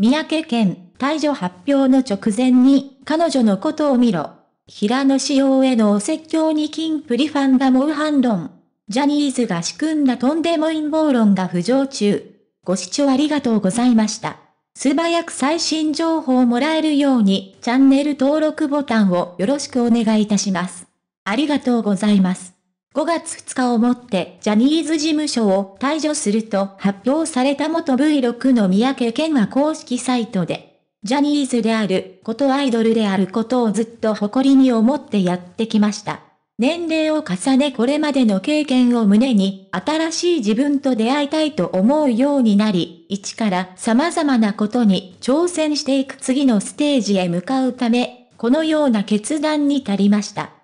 三宅県退場発表の直前に彼女のことを見ろ。平野紫耀へのお説教に金プリファンが猛反論。ジャニーズが仕組んだとんでも陰謀論が浮上中。ご視聴ありがとうございました。素早く最新情報をもらえるようにチャンネル登録ボタンをよろしくお願いいたします。ありがとうございます。5月2日をもってジャニーズ事務所を退場すると発表された元 V6 の三宅健は公式サイトで、ジャニーズであることアイドルであることをずっと誇りに思ってやってきました。年齢を重ねこれまでの経験を胸に、新しい自分と出会いたいと思うようになり、一から様々なことに挑戦していく次のステージへ向かうため、このような決断に至りました。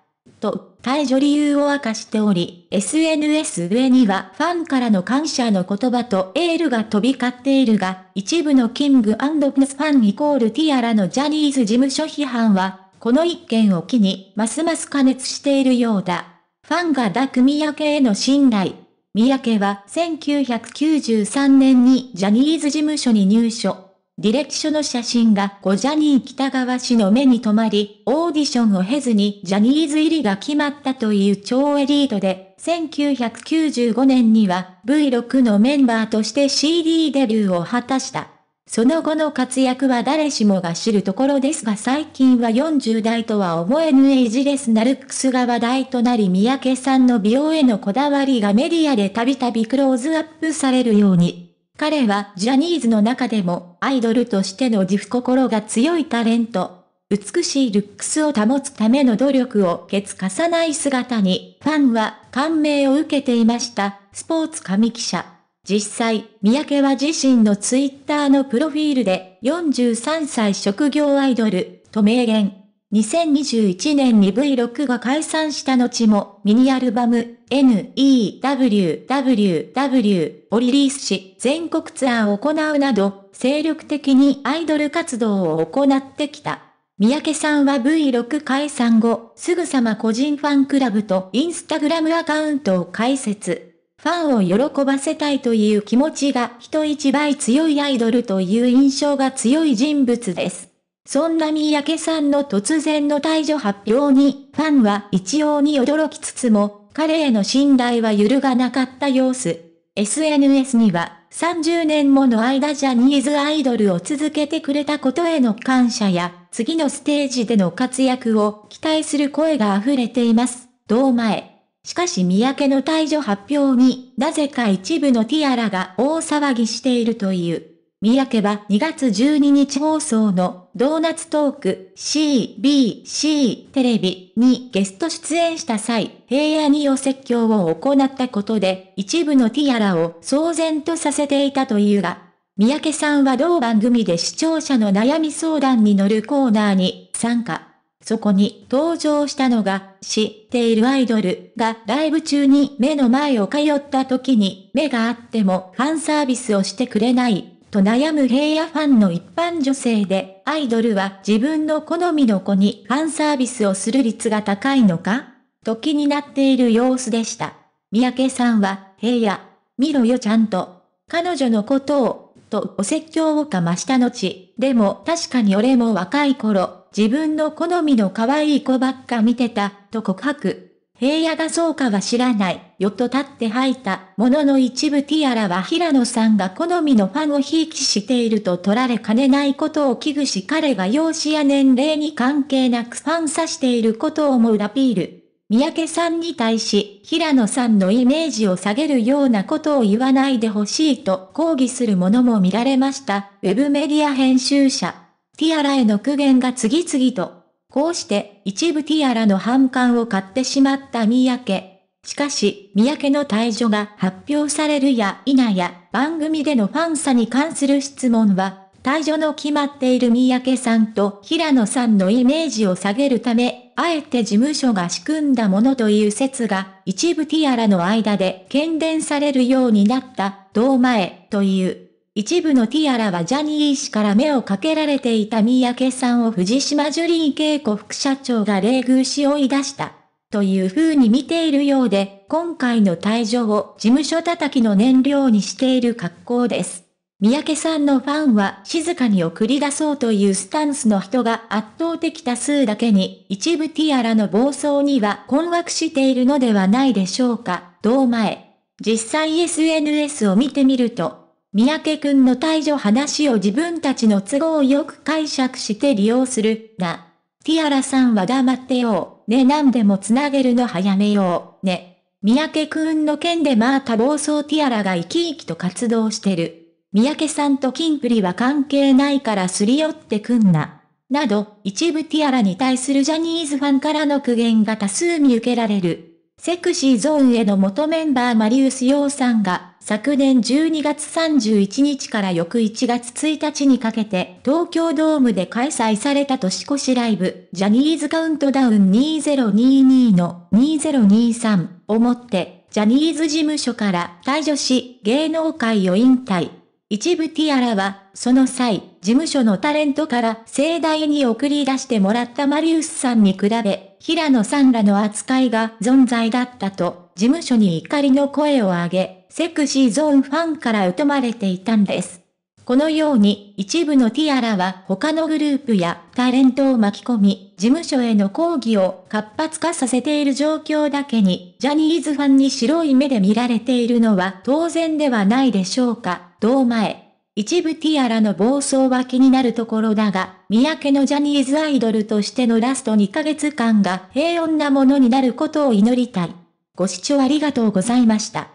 と解除理由を明かしており、SNS 上にはファンからの感謝の言葉とエールが飛び交っているが、一部のキングプリスファンイコールティアラのジャニーズ事務所批判は、この一件を機に、ますます加熱しているようだ。ファンが抱く三宅への信頼。三宅は1993年にジャニーズ事務所に入所。履歴書の写真が5ジャニー北川氏の目に留まり、オーディションを経ずにジャニーズ入りが決まったという超エリートで、1995年には V6 のメンバーとして CD デビューを果たした。その後の活躍は誰しもが知るところですが最近は40代とは思えぬエイジレスなルックスが話題となり三宅さんの美容へのこだわりがメディアでたびたびクローズアップされるように彼はジャニーズの中でもアイドルとしての自負心が強いタレント。美しいルックスを保つための努力をケツかさない姿にファンは感銘を受けていましたスポーツ紙記者。実際、三宅は自身のツイッターのプロフィールで43歳職業アイドルと明言。2021年に V6 が解散した後もミニアルバム NEWWW をリリースし全国ツアーを行うなど精力的にアイドル活動を行ってきた。三宅さんは V6 解散後、すぐさま個人ファンクラブとインスタグラムアカウントを開設。ファンを喜ばせたいという気持ちが人一倍強いアイドルという印象が強い人物です。そんな三宅さんの突然の退場発表に、ファンは一様に驚きつつも、彼への信頼は揺るがなかった様子。SNS には、30年もの間ジャニーズアイドルを続けてくれたことへの感謝や、次のステージでの活躍を期待する声が溢れています。同前。しかし三宅の退場発表に、なぜか一部のティアラが大騒ぎしているという。三宅は2月12日放送のドーナツトーク CBC テレビにゲスト出演した際、平野にお説教を行ったことで、一部のティアラを騒然とさせていたというが、三宅さんは同番組で視聴者の悩み相談に乗るコーナーに参加。そこに登場したのが、知っているアイドルがライブ中に目の前を通った時に目があってもファンサービスをしてくれないと悩む平野ファンの一般女性で、アイドルは自分の好みの子にファンサービスをする率が高いのかと気になっている様子でした。三宅さんは、平野、見ろよちゃんと、彼女のことを、とお説教をかました後、でも確かに俺も若い頃、自分の好みの可愛い子ばっか見てた、と告白。平野がそうかは知らない。よと立って吐いたものの一部ティアラは平野さんが好みのファンをひいきしていると取られかねないことを危惧し彼が容姿や年齢に関係なくファンさしていることを思うアピール。三宅さんに対し、平野さんのイメージを下げるようなことを言わないでほしいと抗議するものも見られました。ウェブメディア編集者。ティアラへの苦言が次々と。こうして、一部ティアラの反感を買ってしまった三宅。しかし、三宅の退場が発表されるや否や、番組でのファン差に関する質問は、退場の決まっている三宅さんと平野さんのイメージを下げるため、あえて事務所が仕組んだものという説が、一部ティアラの間で喧伝されるようになった、う前、という。一部のティアラはジャニー氏から目をかけられていた三宅さんを藤島ジュリー恵子副社長が冷遇し追い出した。という風に見ているようで、今回の退場を事務所叩きの燃料にしている格好です。三宅さんのファンは静かに送り出そうというスタンスの人が圧倒的多数だけに、一部ティアラの暴走には困惑しているのではないでしょうか、同前。実際 SNS を見てみると、三宅くんの退場話を自分たちの都合よく解釈して利用する、な、ティアラさんは黙ってよう。ね何でも繋げるの早めよう。ね。三宅くんの件でまた暴走ティアラが生き生きと活動してる。三宅さんとキンプリは関係ないからすり寄ってくんな。など、一部ティアラに対するジャニーズファンからの苦言が多数見受けられる。セクシーゾーンへの元メンバーマリウス洋さんが、昨年12月31日から翌1月1日にかけて東京ドームで開催された年越しライブジャニーズカウントダウン2022の2023をもってジャニーズ事務所から退場し芸能界を引退。一部ティアラは、その際、事務所のタレントから盛大に送り出してもらったマリウスさんに比べ、平野さんらの扱いが存在だったと、事務所に怒りの声を上げ、セクシーゾーンファンから疎まれていたんです。このように一部のティアラは他のグループやタレントを巻き込み、事務所への抗議を活発化させている状況だけに、ジャニーズファンに白い目で見られているのは当然ではないでしょうか。同前。一部ティアラの暴走は気になるところだが、三宅のジャニーズアイドルとしてのラスト2ヶ月間が平穏なものになることを祈りたい。ご視聴ありがとうございました。